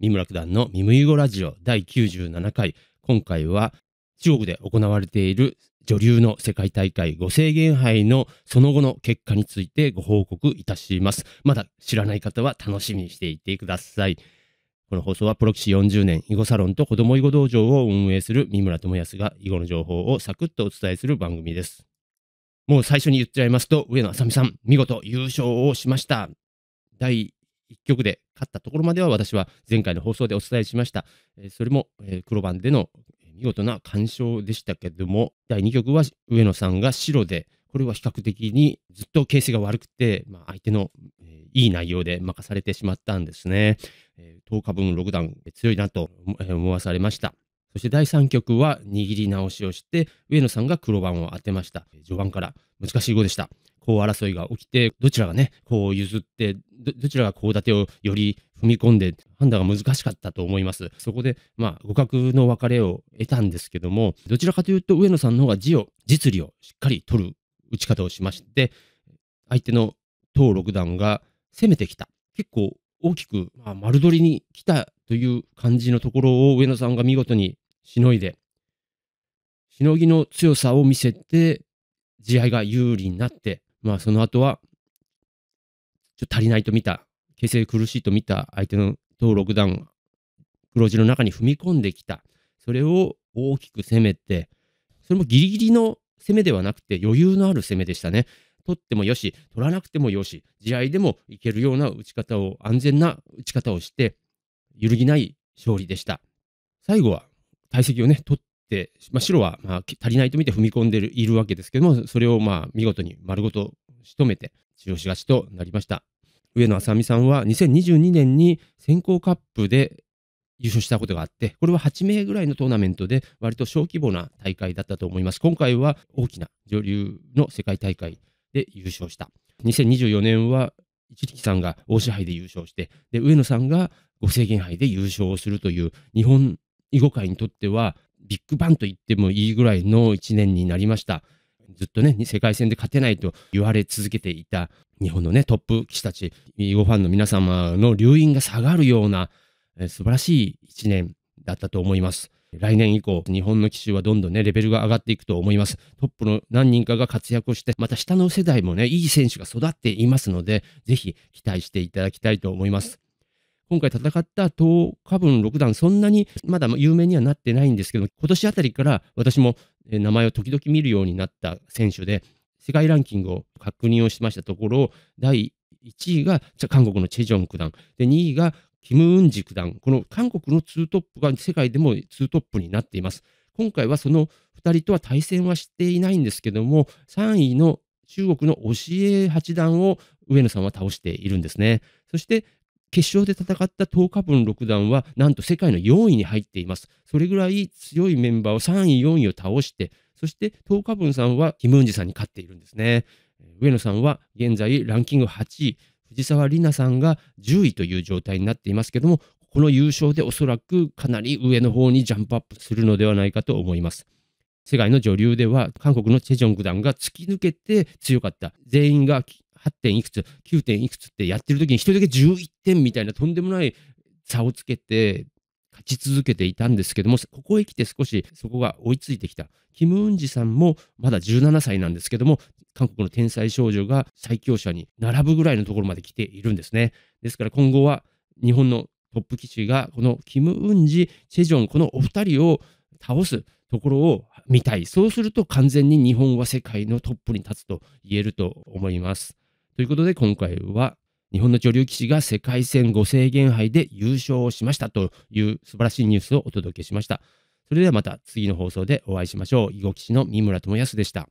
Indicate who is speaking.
Speaker 1: 三村九段のミムユゴラジオ第97回。今回は中国で行われている女流の世界大会五制限杯のその後の結果についてご報告いたします。まだ知らない方は楽しみにしていてください。この放送はプロ棋士40年、囲碁サロンと子ども囲碁道場を運営する三村智康が囲碁の情報をサクッとお伝えする番組です。もう最初に言っちゃいますと、上野あさみさん、見事優勝をしました。第1局で勝ったところまでは私は前回の放送でお伝えしました。えそれも、え黒番での見事な完勝でしたけども、第2局は上野さんが白で、これは比較的にずっと形勢が悪くて、まあ、相手の、えいい内容で任されてしまったんですね。え10日分6段強いなと思わされました。そして第3局は握り直しをして、上野さんが黒番を当てました。序盤から難しい碁でした。こう争いが起きて、どちらがね、こう譲ってど、どちらがこう立てをより踏み込んで、判断が難しかったと思います。そこで、まあ、互角の別れを得たんですけども、どちらかというと、上野さんの方が字を、実利をしっかり取る打ち方をしまして、相手の当六段が攻めてきた。結構大きく、まあ、丸取りに来たという感じのところを上野さんが見事にしのいで、しのぎの強さを見せて、試合が有利になって、まあその後は、ちょっと足りないと見た、形勢苦しいと見た相手の登録ダ黒字の中に踏み込んできた。それを大きく攻めて、それもギリギリの攻めではなくて余裕のある攻めでしたね。取ってもよし、取らなくてもよし、地合でもいけるような打ち方を、安全な打ち方をして、揺るぎない勝利でした。最後は、体積をね、取っ、まあ、白はまあ足りないと見て踏み込んでいるわけですけども、それをまあ見事に丸ごと仕留めて、治療しがちとなりました。上野浅美さんは2022年に選考カップで優勝したことがあって、これは8名ぐらいのトーナメントで、割と小規模な大会だったと思います。今回は大きな女流の世界大会で優勝した。2024年は一力さんが大支配で優勝して、で上野さんが五制限杯で優勝するという、日本囲碁界にとってはビッグバンと言ってもいいぐらいの1年になりました。ずっとね、世界戦で勝てないと言われ続けていた日本のね、トップ棋士たち、囲碁ファンの皆様の留飲が下がるような、え素晴らしい1年だったと思います。来年以降、日本の棋手はどんどんね、レベルが上がっていくと思います。トップの何人かが活躍をして、また下の世代もね、いい選手が育っていますので、ぜひ期待していただきたいと思います。今回戦った東花文六段、そんなにまだ有名にはなってないんですけど、今年あたりから私も名前を時々見るようになった選手で、世界ランキングを確認をしましたところ、第1位が韓国のチェジョン九段、で2位がキム・ウンジ九段、この韓国のツートップが世界でもツートップになっています。今回はその2人とは対戦はしていないんですけども、3位の中国の教え八段を上野さんは倒しているんですね。そして決勝で戦った東日分六段は、なんと世界の4位に入っています。それぐらい強いメンバーを3位、4位を倒して、そして東日分さんはキムンジさんに勝っているんですね。上野さんは現在ランキング8位、藤沢里菜さんが10位という状態になっていますけども、この優勝でおそらくかなり上の方にジャンプアップするのではないかと思います。世界の女流では韓国のチェジョン九段が突き抜けて強かった。全員が8点いくつ、9点いくつってやってる時に1人だけ11点みたいなとんでもない差をつけて、勝ち続けていたんですけども、ここへ来て少しそこが追いついてきた。キム・ウンジさんもまだ17歳なんですけども、韓国の天才少女が最強者に並ぶぐらいのところまで来ているんですね。ですから今後は日本のトップ棋士がこのキム・ウンジ、チェジョン、このお二人を倒すところを見たい。そうすると完全に日本は世界のトップに立つと言えると思います。ということで今回は日本の女流棋士が世界戦5制限杯で優勝しましたという素晴らしいニュースをお届けしました。それではまた次の放送でお会いしましょう。囲碁棋士の三村智康でした。